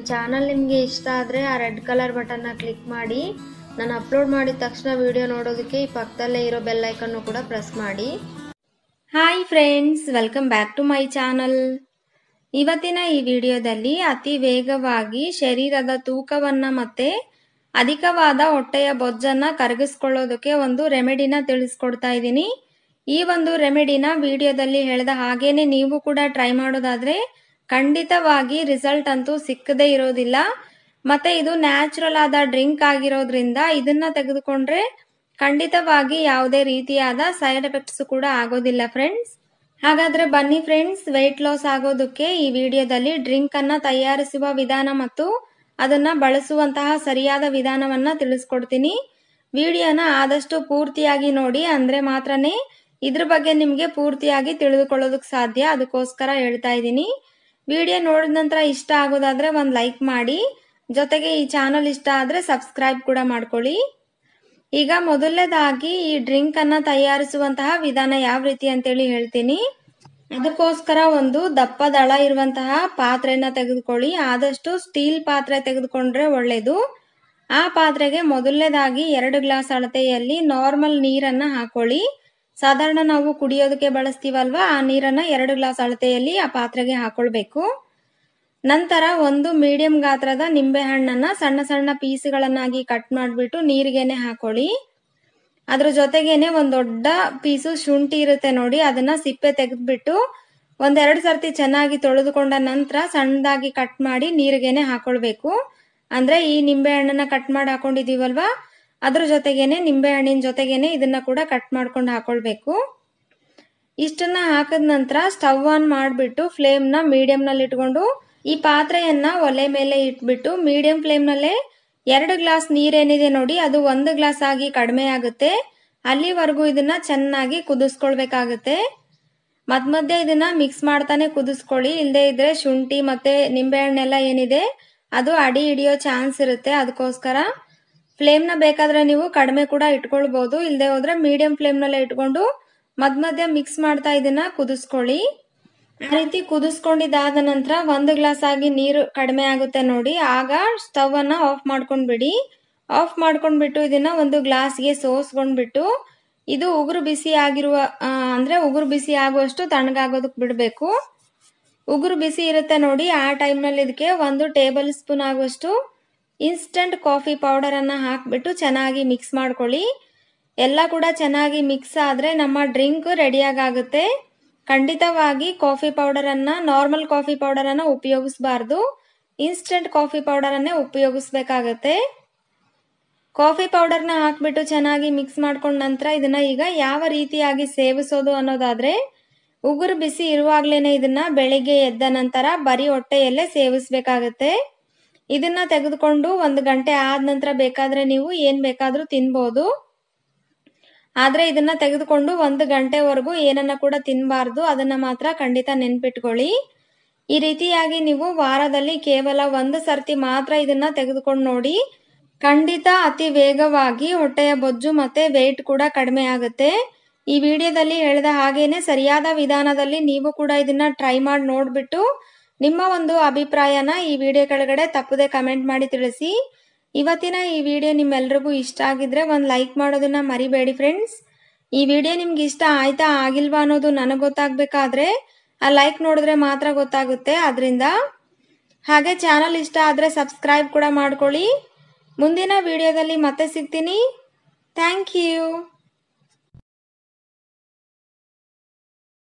ನನ್ನ ಚಾನಲ್ ನಿಮಗೆ ಇಷ್ಟ ಆದರೆ ಆ ರೆಡ್ ಕಲರ್ ಬಟನ್ನ ಕ್ಲಿಕ್ ಮಾಡಿ ನಾನು ಅಪ್ಲೋಡ್ ಮಾಡಿದ ತಕ್ಷಣ ವಿಡಿಯೋ ನೋಡೋದಕ್ಕೆ ಈ ಪಕ್ಕದಲ್ಲೇ ಇರೋ ಐಕನ್ನು ಕೂಡ ಪ್ರೆಸ್ ಮಾಡಿ hi friends welcome back to my channel ಇವತ್ತಿನ ಈ ವಿಡಿಯೋದಲ್ಲಿ ಅತಿ ವೇಗವಾಗಿ ಶರೀರದ ತೂಕವನ್ನ ಮತ್ತೆ ಅಧಿಕವಾದ ಹೊಟ್ಟೆಯ ಬೊಜ್ಜನ್ನ ಕರಗಿಸ್ಕೊಳ್ಳೋದಕ್ಕೆ ಒಂದು ರೆಮಿಡಿನ ತಿಳಿಸ್ಕೊಡ್ತಾ ಇದ್ದೀನಿ ಈ ಒಂದು ರೆಮಿಡಿನ ವಿಡಿಯೋದಲ್ಲಿ ಹೇಳಿದ ಹಾಗೇನೆ ನೀವು ಕೂಡ ಟ್ರೈ ಮಾಡೋದಾದ್ರೆ ಖಂಡಿತವಾಗಿ ರಿಸಲ್ಟ್ ಅಂತೂ ಸಿಕ್ಕದೇ ಇರೋದಿಲ್ಲ ಮತ್ತೆ ಇದು ನ್ಯಾಚುರಲ್ ಆದ ಡ್ರಿಂಕ್ ಆಗಿರೋದ್ರಿಂದ ಇದನ್ನ ತೆಗೆದುಕೊಂಡ್ರೆ ಖಂಡಿತವಾಗಿ ಯಾವುದೇ ರೀತಿಯಾದ ಸೈಡ್ ಎಫೆಕ್ಟ್ಸ್ ಕೂಡ ಆಗೋದಿಲ್ಲ ಫ್ರೆಂಡ್ಸ್ ಹಾಗಾದ್ರೆ ಬನ್ನಿ ಫ್ರೆಂಡ್ಸ್ ವೆಯ್ಟ್ ಲಾಸ್ ಆಗೋದಕ್ಕೆ ಈ ವಿಡಿಯೋದಲ್ಲಿ ಡ್ರಿಂಕ್ ಅನ್ನ ತಯಾರಿಸುವ ವಿಧಾನ ಮತ್ತು ಅದನ್ನ ಬಳಸುವಂತಹ ಸರಿಯಾದ ವಿಧಾನವನ್ನ ತಿಳಿಸ್ಕೊಡ್ತೀನಿ ವಿಡಿಯೋನ ಆದಷ್ಟು ಪೂರ್ತಿಯಾಗಿ ನೋಡಿ ಅಂದ್ರೆ ಮಾತ್ರನೇ ಇದ್ರ ಬಗ್ಗೆ ನಿಮ್ಗೆ ಪೂರ್ತಿಯಾಗಿ ತಿಳಿದುಕೊಳ್ಳೋದಕ್ ಸಾಧ್ಯ ಅದಕ್ಕೋಸ್ಕರ ಹೇಳ್ತಾ ಇದ್ದೀನಿ ವಿಡಿಯೋ ನೋಡಿದ ನಂತರ ಇಷ್ಟ ಆಗೋದಾದರೆ ಒಂದು ಲೈಕ್ ಮಾಡಿ ಜೊತೆಗೆ ಈ ಚಾನಲ್ ಇಷ್ಟ ಆದ್ರೆ ಸಬ್ಸ್ಕ್ರೈಬ್ ಕೂಡ ಮಾಡ್ಕೊಳ್ಳಿ ಈಗ ಮೊದಲನೇದಾಗಿ ಈ ಡ್ರಿಂಕ್ ಅನ್ನ ತಯಾರಿಸುವಂತಹ ವಿಧಾನ ಯಾವ ರೀತಿ ಅಂತೇಳಿ ಹೇಳ್ತೀನಿ ಅದಕ್ಕೋಸ್ಕರ ಒಂದು ದಪ್ಪ ದಳ ಇರುವಂತಹ ಪಾತ್ರೆನ ತೆಗೆದುಕೊಳ್ಳಿ ಆದಷ್ಟು ಸ್ಟೀಲ್ ಪಾತ್ರೆ ತೆಗೆದುಕೊಂಡ್ರೆ ಒಳ್ಳೇದು ಆ ಪಾತ್ರೆಗೆ ಮೊದಲನೇದಾಗಿ ಎರಡು ಗ್ಲಾಸ್ ಅಳತೆಯಲ್ಲಿ ನಾರ್ಮಲ್ ನೀರನ್ನ ಹಾಕೊಳ್ಳಿ ಸಾಧಾರಣ ನಾವು ಕುಡಿಯೋದಕ್ಕೆ ಬಳಸ್ತೀವಲ್ವಾ ಆ ನೀರನ್ನ ಎರಡು ಗ್ಲಾಸ್ ಅಳತೆಯಲ್ಲಿ ಆ ಪಾತ್ರೆಗೆ ಹಾಕೊಳ್ಬೇಕು ನಂತರ ಒಂದು ಮೀಡಿಯಂ ಗಾತ್ರದ ನಿಂಬೆ ಹಣ್ಣನ್ನ ಸಣ್ಣ ಸಣ್ಣ ಪೀಸ್ಗಳನ್ನಾಗಿ ಕಟ್ ಮಾಡಿಬಿಟ್ಟು ನೀರಿಗೆನೆ ಹಾಕೊಳ್ಳಿ ಅದ್ರ ಜೊತೆಗೇನೆ ಒಂದ್ ದೊಡ್ಡ ಪೀಸು ಶುಂಠಿ ಇರುತ್ತೆ ನೋಡಿ ಅದನ್ನ ಸಿಪ್ಪೆ ತೆಗೆದ್ಬಿಟ್ಟು ಒಂದೆರಡು ಸರ್ತಿ ಚೆನ್ನಾಗಿ ತೊಳೆದುಕೊಂಡ ನಂತರ ಸಣ್ಣದಾಗಿ ಕಟ್ ಮಾಡಿ ನೀರಿಗೆನೆ ಹಾಕೊಳ್ಬೇಕು ಅಂದ್ರೆ ಈ ನಿಂಬೆ ಹಣ್ಣನ್ನ ಕಟ್ ಮಾಡಿ ಹಾಕೊಂಡಿದೀವಲ್ವಾ ಅದ್ರ ಜೊತೆಗೇನೆ ನಿಂಬೆ ಹಣ್ಣಿನ ಜೊತೆಗೇನೆ ಇದನ್ನ ಕೂಡ ಕಟ್ ಮಾಡ್ಕೊಂಡು ಹಾಕೊಳ್ಬೇಕು ಇಷ್ಟನ್ನ ಹಾಕಿದ ನಂತರ ಸ್ಟವ್ ಆನ್ ಮಾಡಿಬಿಟ್ಟು ಫ್ಲೇಮ್ನ ನಲ್ಲಿ ಇಟ್ಕೊಂಡು ಈ ಪಾತ್ರೆಯನ್ನ ಒಲೆ ಮೇಲೆ ಇಟ್ಬಿಟ್ಟು ಮೀಡಿಯಂ ಫ್ಲೇಮ್ ನಲ್ಲೇ ಎರಡು ಗ್ಲಾಸ್ ನೀರೇನಿದೆ ನೋಡಿ ಅದು ಒಂದು ಗ್ಲಾಸ್ ಆಗಿ ಕಡಿಮೆ ಆಗುತ್ತೆ ಅಲ್ಲಿವರೆಗೂ ಇದನ್ನ ಚೆನ್ನಾಗಿ ಕುದಿಸ್ಕೊಳ್ಬೇಕಾಗುತ್ತೆ ಮಧ್ಯ ಮಧ್ಯೆ ಇದನ್ನ ಮಿಕ್ಸ್ ಮಾಡ್ತಾನೆ ಕುದಿಸ್ಕೊಳ್ಳಿ ಇಲ್ಲದೆ ಇದ್ರೆ ಶುಂಠಿ ಮತ್ತೆ ನಿಂಬೆಹಣ್ಣೆಲ್ಲ ಏನಿದೆ ಅದು ಅಡಿ ಹಿಡಿಯೋ ಚಾನ್ಸ್ ಇರುತ್ತೆ ಅದಕ್ಕೋಸ್ಕರ ಫ್ಲೇಮ್ನ ಬೇಕಾದ್ರೆ ನೀವು ಕಡಿಮೆ ಕೂಡ ಇಟ್ಕೊಳ್ಬಹುದು ಇಲ್ಲದೆ ಹೋದ್ರೆ ಮೀಡಿಯಂ ಫ್ಲೇಮ್ನಲ್ಲೇ ಇಟ್ಕೊಂಡು ಮದ್ ಮಧ್ಯ ಮಿಕ್ಸ್ ಮಾಡ್ತಾ ಇದನ್ನ ಕುದಿಸ್ಕೊಳ್ಳಿ ಆ ರೀತಿ ಕುದಿಸ್ಕೊಂಡಿದ್ದಾದ ನಂತರ ಒಂದು ಗ್ಲಾಸ್ ಆಗಿ ನೀರು ಕಡಿಮೆ ಆಗುತ್ತೆ ನೋಡಿ ಆಗ ಸ್ಟವ್ ಅನ್ನ ಆಫ್ ಮಾಡ್ಕೊಂಡ್ಬಿಡಿ ಆಫ್ ಮಾಡ್ಕೊಂಡ್ಬಿಟ್ಟು ಇದನ್ನ ಒಂದು ಗ್ಲಾಸ್ಗೆ ಸೋಸ್ಕೊಂಡ್ಬಿಟ್ಟು ಇದು ಉಗುರು ಬಿಸಿ ಆಗಿರುವ ಅಂದ್ರೆ ಉಗುರು ಬಿಸಿ ಆಗುವಷ್ಟು ತಣ್ಣಗಾಗೋದಕ್ಕೆ ಬಿಡಬೇಕು ಉಗುರು ಬಿಸಿ ಇರುತ್ತೆ ನೋಡಿ ಆ ಟೈಮ್ನಲ್ಲಿ ಇದಕ್ಕೆ ಒಂದು ಟೇಬಲ್ ಸ್ಪೂನ್ ಆಗುವಷ್ಟು ಇನ್ಸ್ಟಂಟ್ ಕಾಫಿ ಪೌಡರನ್ನು ಹಾಕಿಬಿಟ್ಟು ಚೆನ್ನಾಗಿ ಮಿಕ್ಸ್ ಮಾಡ್ಕೊಳ್ಳಿ ಎಲ್ಲ ಕೂಡ ಚೆನ್ನಾಗಿ ಮಿಕ್ಸ್ ಆದರೆ ನಮ್ಮ ಡ್ರಿಂಕ್ ಆಗುತ್ತೆ ಖಂಡಿತವಾಗಿ ಕಾಫಿ ಪೌಡರನ್ನು ನಾರ್ಮಲ್ ಕಾಫಿ ಪೌಡರನ್ನು ಉಪಯೋಗಿಸಬಾರ್ದು ಇನ್ಸ್ಟಂಟ್ ಕಾಫಿ ಪೌಡರನ್ನೇ ಉಪಯೋಗಿಸ್ಬೇಕಾಗತ್ತೆ ಕಾಫಿ ಪೌಡರ್ನ ಹಾಕ್ಬಿಟ್ಟು ಚೆನ್ನಾಗಿ ಮಿಕ್ಸ್ ಮಾಡ್ಕೊಂಡ ನಂತರ ಇದನ್ನ ಈಗ ಯಾವ ರೀತಿಯಾಗಿ ಸೇವಿಸೋದು ಅನ್ನೋದಾದ್ರೆ ಉಗುರು ಬಿಸಿ ಇರುವಾಗ್ಲೇನೆ ಇದನ್ನ ಬೆಳಿಗ್ಗೆ ಎದ್ದ ನಂತರ ಬರೀ ಹೊಟ್ಟೆಯಲ್ಲೇ ಸೇವಿಸ್ಬೇಕಾಗತ್ತೆ ಇದನ್ನ ತೆಗೆದುಕೊಂಡು ಒಂದು ಗಂಟೆ ಆದ ನಂತರ ಬೇಕಾದ್ರೆ ನೀವು ಏನ್ ಬೇಕಾದ್ರೂ ತಿನ್ಬಹುದು ಆದ್ರೆ ಇದನ್ನ ತೆಗೆದುಕೊಂಡು ಒಂದು ಗಂಟೆವರೆಗೂ ಏನನ್ನ ಕೂಡ ತಿನ್ನಬಾರ್ದು ಅದನ್ನ ಮಾತ್ರ ಖಂಡಿತ ನೆನ್ಪಿಟ್ಕೊಳ್ಳಿ ಈ ರೀತಿಯಾಗಿ ನೀವು ವಾರದಲ್ಲಿ ಕೇವಲ ಒಂದು ಸರ್ತಿ ಮಾತ್ರ ಇದನ್ನ ತೆಗೆದುಕೊಂಡು ನೋಡಿ ಖಂಡಿತ ಅತಿ ವೇಗವಾಗಿ ಹೊಟ್ಟೆಯ ಬೊಜ್ಜು ಮತ್ತೆ ವೆಯ್ಟ್ ಕೂಡ ಕಡಿಮೆ ಆಗುತ್ತೆ ಈ ವಿಡಿಯೋದಲ್ಲಿ ಹೇಳಿದ ಹಾಗೇನೆ ಸರಿಯಾದ ವಿಧಾನದಲ್ಲಿ ನೀವು ಕೂಡ ಇದನ್ನ ಟ್ರೈ ಮಾಡಿ ನೋಡ್ಬಿಟ್ಟು ನಿಮ್ಮ ಒಂದು ಅಭಿಪ್ರಾಯನ ಈ ವಿಡಿಯೋ ಕೆಳಗಡೆ ತಪ್ಪದೆ ಕಮೆಂಟ್ ಮಾಡಿ ತಿಳಿಸಿ ಇವತ್ತಿನ ಈ ವಿಡಿಯೋ ನಿಮ್ಮೆಲ್ರಿಗೂ ಇಷ್ಟ ಆಗಿದ್ರೆ ಒಂದು ಲೈಕ್ ಮಾಡೋದನ್ನ ಮರಿಬೇಡಿ ಫ್ರೆಂಡ್ಸ್ ಈ ವಿಡಿಯೋ ನಿಮ್ಗೆ ಇಷ್ಟ ಆಯ್ತಾ ಆಗಿಲ್ವಾ ಅನ್ನೋದು ನನಗೆ ಗೊತ್ತಾಗ್ಬೇಕಾದ್ರೆ ಆ ಲೈಕ್ ನೋಡಿದ್ರೆ ಮಾತ್ರ ಗೊತ್ತಾಗುತ್ತೆ ಅದರಿಂದ ಹಾಗೆ ಚಾನಲ್ ಇಷ್ಟ ಆದರೆ ಸಬ್ಸ್ಕ್ರೈಬ್ ಕೂಡ ಮಾಡ್ಕೊಳ್ಳಿ ಮುಂದಿನ ವಿಡಿಯೋದಲ್ಲಿ ಮತ್ತೆ ಸಿಗ್ತೀನಿ ಥ್ಯಾಂಕ್ ಯು